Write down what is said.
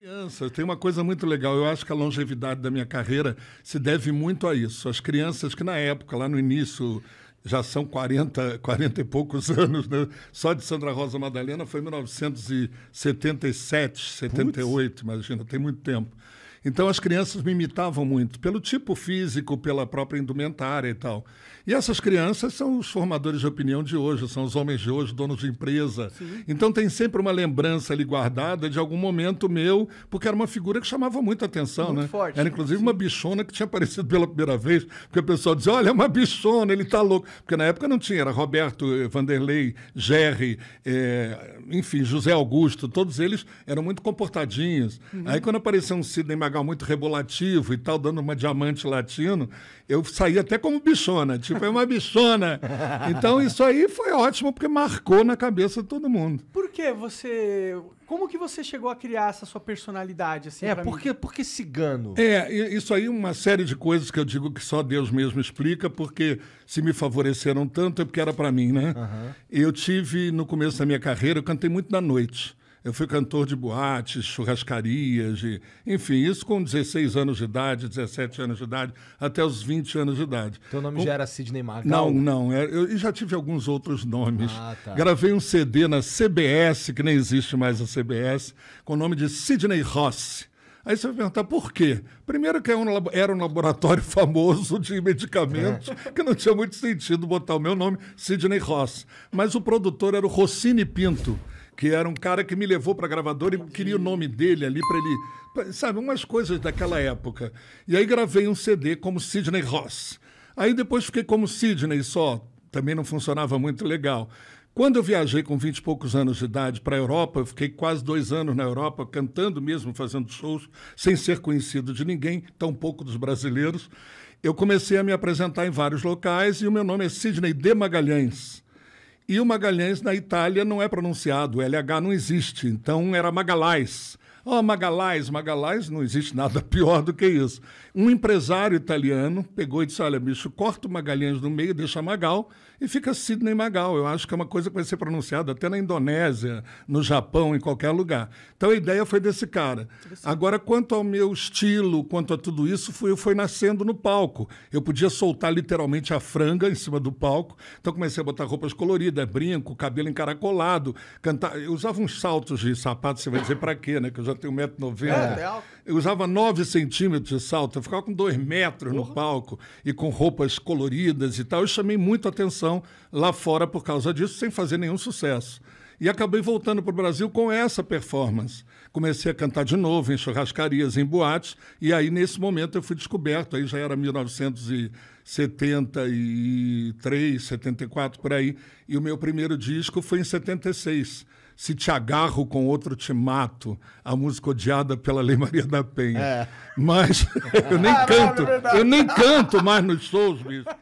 Crianças, tem uma coisa muito legal. Eu acho que a longevidade da minha carreira se deve muito a isso. As crianças que, na época, lá no início, já são 40, 40 e poucos anos, né? só de Sandra Rosa Madalena foi 1977, 78, Puts. imagina, tem muito tempo. Então as crianças me imitavam muito, pelo tipo físico, pela própria indumentária e tal. E essas crianças são os formadores de opinião de hoje, são os homens de hoje, donos de empresa. Sim. Então tem sempre uma lembrança ali guardada de algum momento meu, porque era uma figura que chamava muita atenção, muito né? Forte, era né? inclusive sim. uma bichona que tinha aparecido pela primeira vez, porque o pessoal dizia: olha, é uma bichona, ele tá louco. Porque na época não tinha, era Roberto, eh, Vanderlei, Gerry, é, enfim, José Augusto, todos eles eram muito comportadinhos. Uhum. Aí quando apareceu um Sidney pagar muito rebolativo e tal, dando uma diamante latino, eu saí até como bichona, tipo, é uma bichona. Então isso aí foi ótimo, porque marcou na cabeça de todo mundo. Por que você. Como que você chegou a criar essa sua personalidade? Assim, é, porque, que porque cigano? É, isso aí é uma série de coisas que eu digo que só Deus mesmo explica, porque se me favoreceram tanto é porque era para mim, né? Uhum. Eu tive, no começo da minha carreira, eu cantei muito da noite. Eu fui cantor de boates, churrascarias, de... enfim, isso com 16 anos de idade, 17 anos de idade, até os 20 anos de idade. Teu nome já era Sidney Magal? Não, não. É, eu já tive alguns outros nomes. Ah, tá. Gravei um CD na CBS, que nem existe mais a CBS, com o nome de Sidney Ross. Aí você vai perguntar por quê? Primeiro que é era um laboratório famoso de medicamentos, é. que não tinha muito sentido botar o meu nome, Sidney Ross. Mas o produtor era o Rossini Pinto, que era um cara que me levou para a gravadora e queria o nome dele ali para ele, pra, sabe, umas coisas daquela época. E aí gravei um CD como Sidney Ross. Aí depois fiquei como Sidney só, também não funcionava muito legal. Quando eu viajei com 20 e poucos anos de idade para a Europa, eu fiquei quase dois anos na Europa, cantando mesmo, fazendo shows, sem ser conhecido de ninguém, tão pouco dos brasileiros. Eu comecei a me apresentar em vários locais e o meu nome é Sidney de Magalhães. E o Magalhães na Itália não é pronunciado, LH não existe, então era Magalhães. Ó, oh, Magalhães, Magalhães, não existe nada pior do que isso. Um empresário italiano pegou e disse: Olha, bicho, corta o Magalhães no meio, deixa Magal e fica Sidney Magal. Eu acho que é uma coisa que vai ser pronunciada até na Indonésia, no Japão, em qualquer lugar. Então a ideia foi desse cara. Agora, quanto ao meu estilo, quanto a tudo isso, foi, foi nascendo no palco. Eu podia soltar literalmente a franga em cima do palco. Então comecei a botar roupas coloridas, é brinco, cabelo encaracolado, cantar. Eu usava uns saltos de sapato, você vai dizer para quê, né? Que eu já tenho 1,90m. É. é eu usava 9 centímetros de salto, eu ficava com 2 metros uhum. no palco e com roupas coloridas e tal. Eu chamei muito atenção lá fora por causa disso, sem fazer nenhum sucesso. E acabei voltando para o Brasil com essa performance. Comecei a cantar de novo em churrascarias, em boates, e aí nesse momento eu fui descoberto, aí já era 1973, 74 por aí, e o meu primeiro disco foi em 76. Se te agarro com outro te mato, a música odiada pela Lei Maria da Penha. É. Mas eu nem ah, canto, é eu nem canto mais nos shows, bicho.